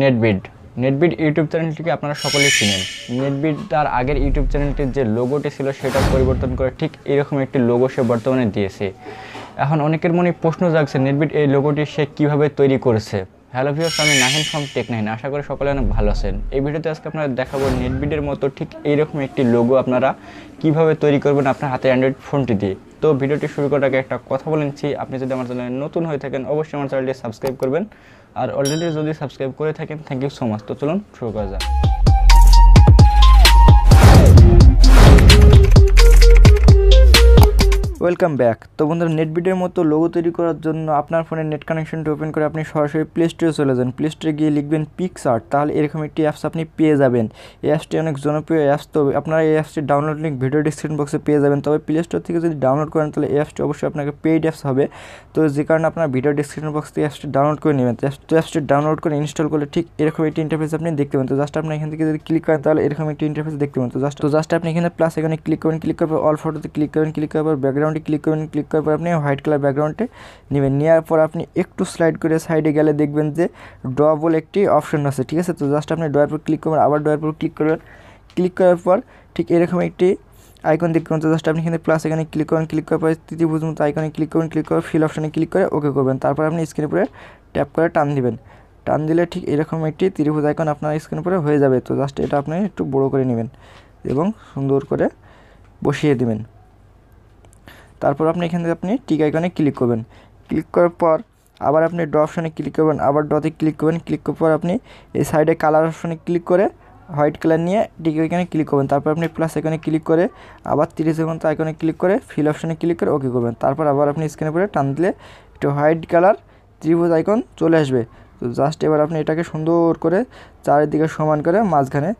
নেটবিড নেটবিড YouTube চ্যানেলটিকে আপনারা সকলেই চিনেন নেটবিড তার আগের ইউটিউব চ্যানেলটির যে লোগোটি ছিল সেটা পরিবর্তন করে ঠিক এরকম একটি লোগো সে বর্তমানে দিয়েছে এখন অনেকের মনে প্রশ্ন জাগছে নেটবিড এই লোগোটি সে কীভাবে তৈরি করেছে হ্যালো ভিউস আমি নাহিন ফ্রম টেক নাহিন আশা করি সকলে অনেক ভালো আছেন এই ভিডিওতে আজকে আপনারা দেখাবো নেটবিডের মতো ঠিক এইরকম একটি লোগো আপনারা কিভাবে তৈরি করবেন আপনার হাতে অ্যান্ড্রয়েড ফোনটি দিয়ে তো ভিডিওটি শুরু করার আগে একটা কথা বলেছি আপনি যদি আমার চ্যানেলে নতুন হয়ে থাকেন অবশ্যই আমার চ্যানেলটি সাবস্ক্রাইব করবেন আর অলরেডি যদি সাবস্ক্রাইব করে থাকেন থ্যাংক ইউ সো মাচ তো চলুন শুরু করা যাক ওয়েলকাম ব্যাক তো বন্ধুরা নেটবিটের মতো লোগো তৈরি করার জন্য আপনার ফোনের নেট কানেকশনটি ওপেন করে আপনি সরাসরি প্লে স্টোরে চলে যান প্লে স্টোরে গিয়ে লিখবেন পিকসার্ট তাহলে এরকম একটি অ্যাপস আপনি পেয়ে যাবেন এই অ্যাপসটি অনেক জনপ্রিয় অ্যাপস তো আপনারা এই অ্যাপসটি ডাউনলোড লিঙ্ক ভিডিও ডিসক্রিপশন বক্সে পেয়ে যাবেন তবে প্লে স্টোর থেকে যদি ডাউনলোড করেন তাহলে এই অ্যাপসটি অবশ্যই আপনাকে পেইড অ্যাপস হবে তো যে কারণে আপনার ভিডিও ডিসক্রিপশন বক্স থেকে অ্যাপসটি ডাউনলোড করে নেবেন তো অ্যাপসটি ডাউনলোড করে ইনস্টল করলে ঠিক এরকম একটি ইন্টারফেস আপনি দেখতে পাবেন তো জাস্ট আপনি এখান থেকে যদি ক্লিক করেন তাহলে এরকম একটি ইন্টারফেস দেখতে পাবেন তো জাস্ট তো জাস্ট আপনি এখানে প্লাস এখানে ক্লিক করবেন ক্লিক করবেন অল ফটোতে ক্লিক করবেন ক্লিক করবেন ব্যাকগ্রাউন্ড ব্যাকগ্রাউন্ডে ক্লিক করবেন ক্লিক করার পর আপনি হোয়াইট কালার ব্যাকগ্রাউন্ডে নেবেন নেওয়ার পর আপনি একটু স্লাইড করে সাইডে গেলে দেখবেন যে ডবল বলে একটি অপশন আছে ঠিক আছে তো জাস্ট আপনি ডয়ার পর ক্লিক করবেন আবার ডয়ার পর ক্লিক করবেন ক্লিক করার পর ঠিক এরকম একটি আইকন দেখতে পাবেন জাস্ট আপনি এখানে প্লাস এখানে ক্লিক করেন ক্লিক করার পর তৃতীয়ভুজ মতো আইকনে ক্লিক করবেন ক্লিক করে ফিল অপশানে ক্লিক করে ওকে করবেন তারপর আপনি স্ক্রিনের উপরে ট্যাপ করে টান দিবেন টান দিলে ঠিক এরকম একটি ত্রিভুজ আইকন আপনার স্ক্রিনের উপরে হয়ে যাবে তো জাস্ট এটা আপনি একটু বড় করে নেবেন এবং সুন্দর করে বসিয়ে দেবেন তারপর আপনি এখান থেকে আপনি টিক আইকনে ক্লিক করবেন ক্লিক করার পর আবার আপনি ড অপশানে ক্লিক করবেন আবার ডতে ক্লিক করবেন ক্লিক করার পর আপনি এই সাইডে কালার অপশানে ক্লিক করে হোয়াইট কালার নিয়ে টিক আইকনে ক্লিক করবেন তারপর আপনি প্লাস আইকনে ক্লিক করে আবার তিরিশ সেকেন্ড আইকনে ক্লিক করে ফিল অপশানে ক্লিক করে ওকে করবেন তারপর আবার আপনি স্ক্রিনে পরে টান দিলে একটু হোয়াইট কালার ত্রিভুজ আইকন চলে আসবে তো জাস্ট এবার আপনি এটাকে সুন্দর করে চারিদিকে সমান করে মাঝখানে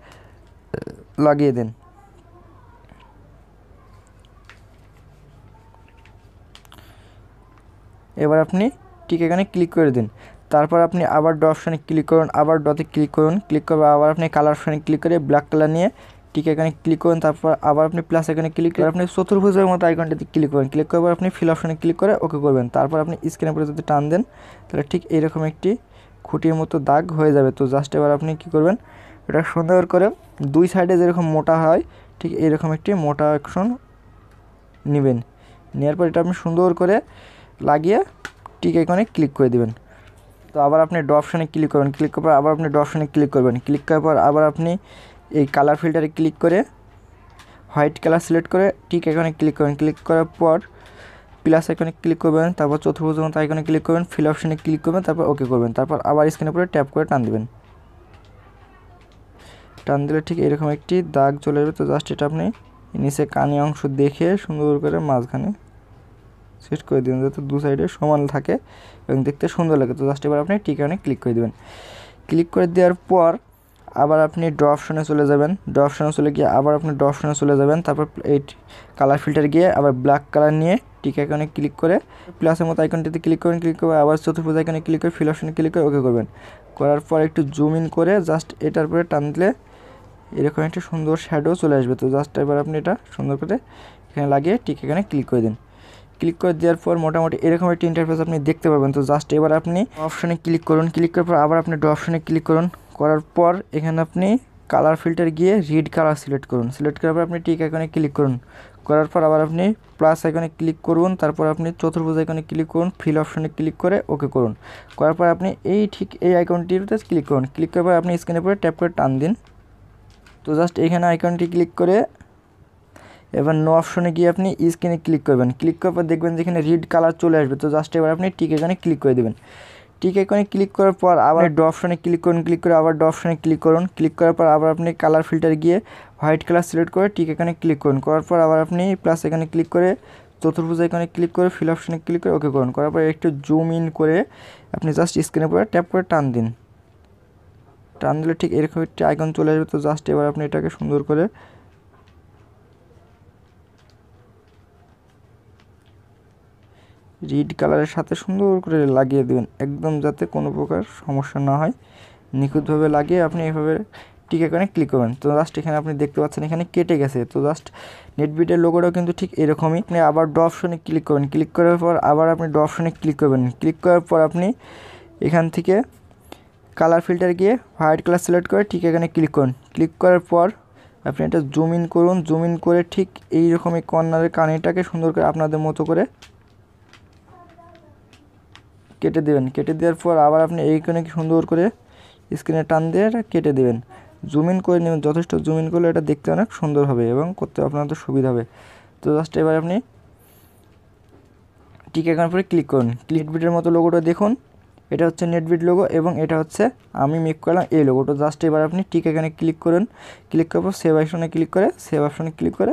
লাগিয়ে দিন এবার আপনি ঠিক এখানে ক্লিক করে দিন তারপর আপনি আবার ড অপশানে ক্লিক করুন আবার ডতে ক্লিক করুন ক্লিক করবে আবার আপনি কালার অপশানে ক্লিক করে ব্ল্যাক কালার নিয়ে ঠিক এখানে ক্লিক করুন তারপর আবার আপনি প্লাস এখানে ক্লিক করে আপনি চতুর্ভুজের মতো আইকনটাতে ক্লিক করুন ক্লিক করার আপনি ফিল অপশানে ক্লিক করে ওকে করবেন তারপর আপনি স্ক্রিনে পরে যদি টান দেন তাহলে ঠিক এইরকম একটি খুঁটির মতো দাগ হয়ে যাবে তো জাস্ট এবার আপনি কি করবেন এটা সুন্দর করে দুই সাইডে যেরকম মোটা হয় ঠিক এইরকম একটি মোটা অ্যাকশন নেবেন নেওয়ার পর এটা আপনি সুন্দর করে লাগিয়ে টিক এখানে ক্লিক করে দেবেন তো আবার আপনি ড অপশানে ক্লিক করবেন ক্লিক করার পর আবার আপনি ড অপশানে ক্লিক করবেন ক্লিক করার পর আবার আপনি এই কালার ফিল্টারে ক্লিক করে হোয়াইট কালার সিলেক্ট করে টিক এখানে ক্লিক করবেন ক্লিক করার পর প্লাস আইকনে ক্লিক করবেন তারপর চতুর্ভুজ মতো আইকনে ক্লিক করবেন ফিল অপশানে ক্লিক করবেন তারপর ওকে করবেন তারপর আবার স্ক্রিনে পরে ট্যাপ করে টান দেবেন টান দিলে ঠিক এরকম একটি দাগ চলে যাবে তো জাস্ট এটা আপনি নিচে কানি অংশ দেখে সুন্দর করে মাঝখানে সেট করে দিবেন যাতে দু সাইডে সমান থাকে এবং দেখতে সুন্দর লাগে তো জাস্ট এবার আপনি টিকানে ক্লিক করে দেবেন ক্লিক করে দেওয়ার পর আবার আপনি ড্র অপশনে চলে যাবেন ড্র অপশনে চলে গিয়ে আবার আপনি ড্র অপশনে চলে যাবেন তারপর এই কালার ফিল্টার গিয়ে আবার ব্ল্যাক কালার নিয়ে টিক আইকনে ক্লিক করে প্লাসের মতো আইকনটিতে ক্লিক করবেন ক্লিক করে আবার চতুর্ভুজ আইকনে ক্লিক করে ফিল অপশনে ক্লিক করে ওকে করবেন করার পর একটু জুম ইন করে জাস্ট এটার পরে টান দিলে এরকম একটা সুন্দর শ্যাডো চলে আসবে তো জাস্ট এবার আপনি এটা সুন্দর করে এখানে লাগিয়ে টিক এখানে ক্লিক করে দিন ক্লিক করে দেওয়ার পর মোটামুটি এরকম একটি ইন্টারফেস আপনি দেখতে পাবেন তো জাস্ট এবার আপনি অপশানে ক্লিক করুন ক্লিক করার পর আবার আপনি ডো অপশানে ক্লিক করুন করার পর এখানে আপনি কালার ফিল্টার গিয়ে রেড কালার সিলেক্ট করুন সিলেক্ট করার পর আপনি টিক আইকনে ক্লিক করুন করার পর আবার আপনি প্লাস আইকনে ক্লিক করুন তারপর আপনি চতুর্ভুজ আইকনে ক্লিক করুন ফিল অপশনে ক্লিক করে ওকে করুন করার পর আপনি এই ঠিক এই আইকনটিতে ক্লিক করুন ক্লিক করার পর আপনি স্ক্রিনের পরে ট্যাপ করে টান দিন তো জাস্ট এখানে আইকনটি ক্লিক করে এবার নো অপশনে গিয়ে আপনি স্ক্রিনে ক্লিক করবেন ক্লিক করার পর দেখবেন যেখানে রিড কালার চলে আসবে তো জাস্ট এবার আপনি টিক এখানে ক্লিক করে দেবেন টিক আইকনে ক্লিক করার পর আবার ড অপশনে ক্লিক করুন ক্লিক করে আবার ড অপশনে ক্লিক করুন ক্লিক করার পর আবার আপনি কালার ফিল্টার গিয়ে হোয়াইট কালার সিলেক্ট করে টিক এখানে ক্লিক করুন করার পর আবার আপনি প্লাস এখানে ক্লিক করে চতুর্ভুজ এখানে ক্লিক করে ফিল অপশনে ক্লিক করে ওকে করুন করার পর একটু জুম ইন করে আপনি জাস্ট স্ক্রিনে পরে ট্যাপ করে টান দিন টান দিলে ঠিক এরকম একটি আইকন চলে আসবে তো জাস্ট এবার আপনি এটাকে সুন্দর করে রেড কালারের সাথে সুন্দর করে লাগিয়ে দেবেন একদম যাতে কোনো প্রকার সমস্যা না হয় নিখুঁতভাবে লাগিয়ে আপনি এইভাবে ঠিক এখানে ক্লিক করবেন তো জাস্ট এখানে আপনি দেখতে পাচ্ছেন এখানে কেটে গেছে তো জাস্ট নেটবিটের লোগোটাও কিন্তু ঠিক এরকমই আপনি আবার ড অপশনে ক্লিক করবেন ক্লিক করার পর আবার আপনি ড অপশনে ক্লিক করবেন ক্লিক করার পর আপনি এখান থেকে কালার ফিল্টার গিয়ে হোয়াইট কালার সিলেক্ট করে ঠিক এখানে ক্লিক করুন ক্লিক করার পর আপনি এটা জুম ইন করুন জুম ইন করে ঠিক এইরকমই কর্নারের কানেটাকে সুন্দর করে আপনাদের মতো করে কেটে দেবেন কেটে দেওয়ার পর আবার আপনি এইখানে সুন্দর করে স্ক্রিনে টান দিয়ে এটা কেটে দেবেন জুম ইন করে নেবেন যথেষ্ট জুম ইন করলে এটা দেখতে অনেক সুন্দর হবে এবং করতে তো সুবিধা হবে তো জাস্ট এবার আপনি টিকে আইকন পরে ক্লিক করুন ক্লিক মতো লোগোটা দেখুন এটা হচ্ছে নেটবিট লোগো এবং এটা হচ্ছে আমি মেক করলাম এই লোগোটা জাস্ট এবার আপনি টিকে এখানে ক্লিক করুন ক্লিক করার পর সেভ অপশনে ক্লিক করে সেভ অপশনে ক্লিক করে